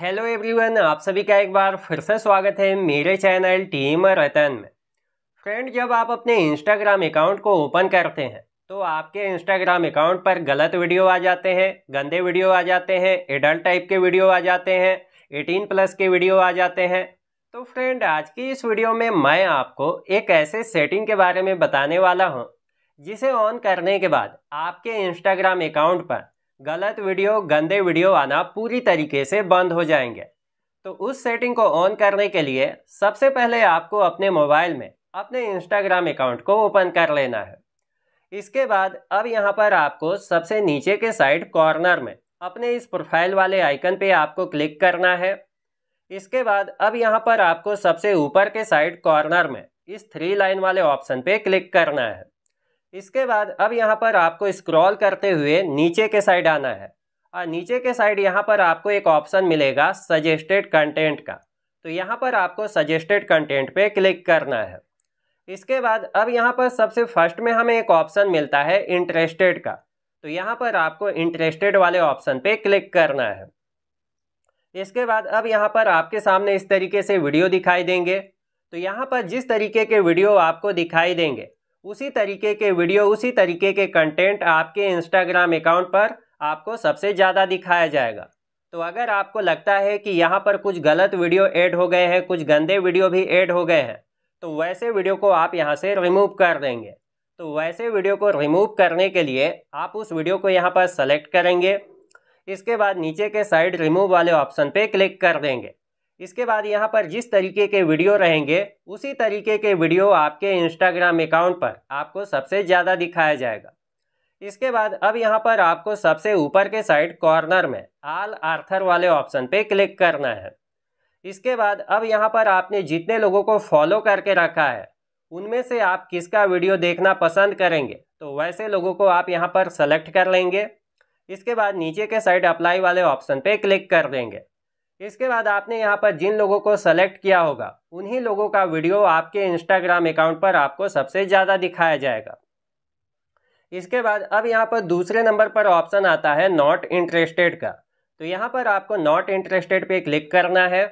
hello everyone आप सभी का एक बार फिर से स्वागत है मेरे चैनल टीम रतन में फ्रेंड जब आप अपने इंस्टाग्राम अकाउंट को ओपन करते हैं तो आपके इंस्टाग्राम अकाउंट पर गलत वीडियो आ जाते हैं गंदे वीडियो आ जाते हैं एडल्ट टाइप के वीडियो आ जाते हैं एटीन प्लस के वीडियो आ जाते हैं तो फ्रेंड आज की इस वीडियो में मैं आपको एक ऐसे सेटिंग के बारे में बताने वाला हूँ जिसे ऑन करने के बाद आपके इंस्टाग्राम अकाउंट पर गलत वीडियो गंदे वीडियो आना पूरी तरीके से बंद हो जाएंगे तो उस सेटिंग को ऑन करने के लिए सबसे पहले आपको अपने मोबाइल में अपने इंस्टाग्राम अकाउंट को ओपन कर लेना है इसके बाद अब यहाँ पर आपको सबसे नीचे के साइड कॉर्नर में अपने इस प्रोफाइल वाले आइकन पे आपको क्लिक करना है इसके बाद अब यहाँ पर आपको सबसे ऊपर के साइड कॉर्नर में इस थ्री लाइन वाले ऑप्शन पे क्लिक करना है इसके बाद अब यहाँ पर आपको स्क्रॉल करते हुए नीचे के साइड आना है और नीचे के साइड यहाँ पर आपको एक ऑप्शन मिलेगा सजेस्टेड कंटेंट का तो यहाँ पर आपको सजेस्टेड कंटेंट पे क्लिक करना है इसके बाद अब यहाँ पर सबसे फर्स्ट में हमें एक ऑप्शन मिलता है इंटरेस्टेड का तो यहाँ पर आपको इंटरेस्टेड वाले ऑप्शन पे क्लिक करना है इसके बाद अब यहाँ पर आपके सामने इस तरीके से वीडियो दिखाई देंगे तो यहाँ पर जिस तरीके के वीडियो आपको दिखाई देंगे उसी तरीके के वीडियो उसी तरीके के कंटेंट आपके इंस्टाग्राम अकाउंट पर आपको सबसे ज़्यादा दिखाया जाएगा तो अगर आपको लगता है कि यहाँ पर कुछ गलत वीडियो ऐड हो गए हैं कुछ गंदे वीडियो भी ऐड हो गए हैं तो वैसे वीडियो को आप यहाँ से रिमूव कर देंगे तो वैसे वीडियो को रिमूव करने के लिए आप उस वीडियो को यहाँ पर सेलेक्ट करेंगे इसके बाद नीचे के साइड रिमूव वाले ऑप्शन पे क्लिक कर देंगे इसके बाद यहाँ पर जिस तरीके के वीडियो रहेंगे उसी तरीके के वीडियो आपके इंस्टाग्राम अकाउंट पर आपको सबसे ज़्यादा दिखाया जाएगा इसके बाद अब यहाँ पर आपको सबसे ऊपर के साइड कॉर्नर में आल आर्थर वाले ऑप्शन पे क्लिक करना है इसके बाद अब यहाँ पर आपने जितने लोगों को फॉलो करके रखा है उनमें से आप किसका वीडियो देखना पसंद करेंगे तो वैसे लोगों को आप यहाँ पर सेलेक्ट कर लेंगे इसके बाद नीचे के साइड अप्लाई वाले ऑप्शन पे क्लिक कर देंगे इसके बाद आपने यहाँ पर जिन लोगों को सेलेक्ट किया होगा उन्हीं लोगों का वीडियो आपके इंस्टाग्राम अकाउंट पर आपको सबसे ज़्यादा दिखाया जाएगा इसके बाद अब यहाँ पर दूसरे नंबर पर ऑप्शन आता है नॉट इंटरेस्टेड का तो यहाँ पर आपको नॉट इंटरेस्टेड पे क्लिक करना है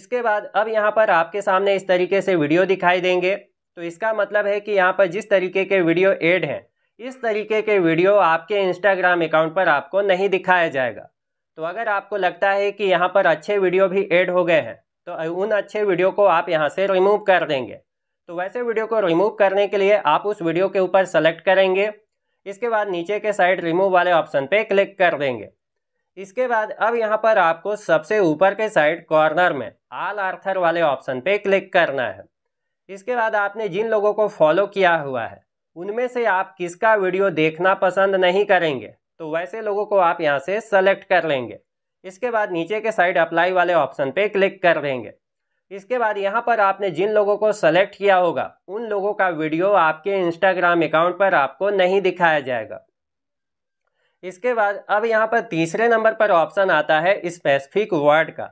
इसके बाद अब यहाँ पर आपके सामने इस तरीके से वीडियो दिखाई देंगे तो इसका मतलब है कि यहाँ पर जिस तरीके के वीडियो एड हैं इस तरीके के वीडियो आपके इंस्टाग्राम अकाउंट पर आपको नहीं दिखाया जाएगा तो अगर आपको लगता है कि यहाँ पर अच्छे वीडियो भी ऐड हो गए हैं तो उन अच्छे वीडियो को आप यहाँ से रिमूव कर देंगे तो वैसे वीडियो को रिमूव करने के लिए आप उस वीडियो के ऊपर सेलेक्ट करेंगे इसके बाद नीचे के साइड रिमूव वाले ऑप्शन पर क्लिक कर देंगे इसके बाद अब यहाँ पर आपको सबसे ऊपर के साइड कॉर्नर में आल आर्थर वाले ऑप्शन पर क्लिक करना है इसके बाद आपने जिन लोगों को फॉलो किया हुआ है उनमें से आप किसका वीडियो देखना पसंद नहीं करेंगे तो वैसे लोगों को आप यहाँ से सेलेक्ट कर लेंगे इसके बाद नीचे के साइड अप्लाई वाले ऑप्शन पे क्लिक कर देंगे इसके बाद यहाँ पर आपने जिन लोगों को सेलेक्ट किया होगा उन लोगों का वीडियो आपके इंस्टाग्राम अकाउंट पर आपको नहीं दिखाया जाएगा इसके बाद अब यहाँ पर तीसरे नंबर पर ऑप्शन आता है स्पेसिफिक वर्ड का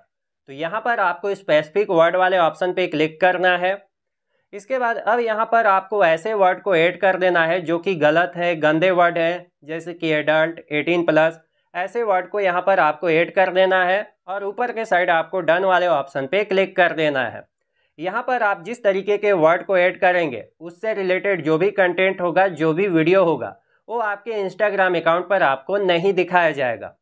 तो यहाँ पर आपको स्पेसिफिक वर्ड वाले ऑप्शन पे क्लिक करना है इसके बाद अब यहाँ पर आपको ऐसे वर्ड को ऐड कर देना है जो कि गलत है गंदे वर्ड है जैसे कि एडल्ट एटीन प्लस ऐसे वर्ड को यहाँ पर आपको ऐड कर देना है और ऊपर के साइड आपको डन वाले ऑप्शन पे क्लिक कर देना है यहाँ पर आप जिस तरीके के वर्ड को ऐड करेंगे उससे रिलेटेड जो भी कंटेंट होगा जो भी वीडियो होगा वो आपके इंस्टाग्राम अकाउंट पर आपको नहीं दिखाया जाएगा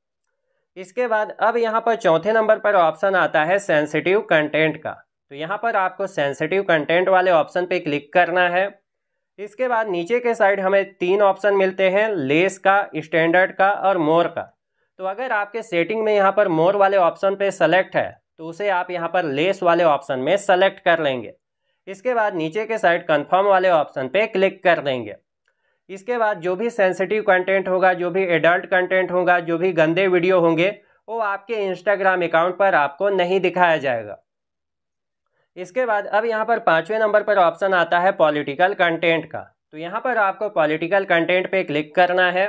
इसके बाद अब यहाँ पर चौथे नंबर पर ऑप्शन आता है सेंसिटिव कंटेंट का तो यहाँ पर आपको सेंसिटिव कंटेंट वाले ऑप्शन पे क्लिक करना है इसके बाद नीचे के साइड हमें तीन ऑप्शन मिलते हैं लेस का स्टैंडर्ड का और मोर का तो अगर आपके सेटिंग में यहाँ पर मोर वाले ऑप्शन पे सेलेक्ट है तो उसे आप यहाँ पर लेस वाले ऑप्शन में सेलेक्ट कर लेंगे इसके बाद नीचे के साइड कन्फर्म वाले ऑप्शन पर क्लिक कर देंगे इसके बाद जो भी सेंसिटिव कंटेंट होगा जो भी एडल्ट कंटेंट होगा जो भी गंदे वीडियो होंगे वो आपके इंस्टाग्राम अकाउंट पर आपको नहीं दिखाया जाएगा इसके बाद अब यहाँ पर पाँचवें नंबर पर ऑप्शन आता है पॉलिटिकल कंटेंट का तो यहाँ पर आपको पॉलिटिकल कंटेंट पे क्लिक करना है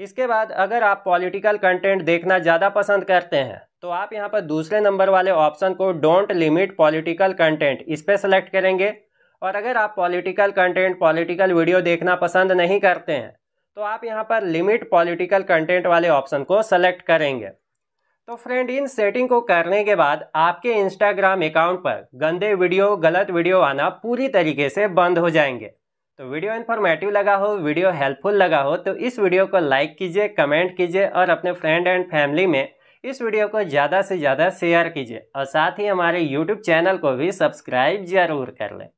इसके बाद अगर आप पॉलिटिकल कंटेंट देखना ज़्यादा पसंद करते हैं तो आप यहाँ पर दूसरे नंबर वाले ऑप्शन को डोंट लिमिट पॉलिटिकल कंटेंट इस पर सेलेक्ट करेंगे और अगर आप पॉलिटिकल कंटेंट पॉलिटिकल वीडियो देखना पसंद नहीं करते हैं तो आप यहाँ पर लिमिट पॉलिटिकल कंटेंट वाले ऑप्शन को सेलेक्ट करेंगे तो फ्रेंड इन सेटिंग को करने के बाद आपके इंस्टाग्राम अकाउंट पर गंदे वीडियो गलत वीडियो आना पूरी तरीके से बंद हो जाएंगे तो वीडियो इन्फॉर्मेटिव लगा हो वीडियो हेल्पफुल लगा हो तो इस वीडियो को लाइक कीजिए कमेंट कीजिए और अपने फ्रेंड एंड फैमिली में इस वीडियो को ज़्यादा से ज़्यादा शेयर कीजिए और साथ ही हमारे यूट्यूब चैनल को भी सब्सक्राइब जरूर कर लें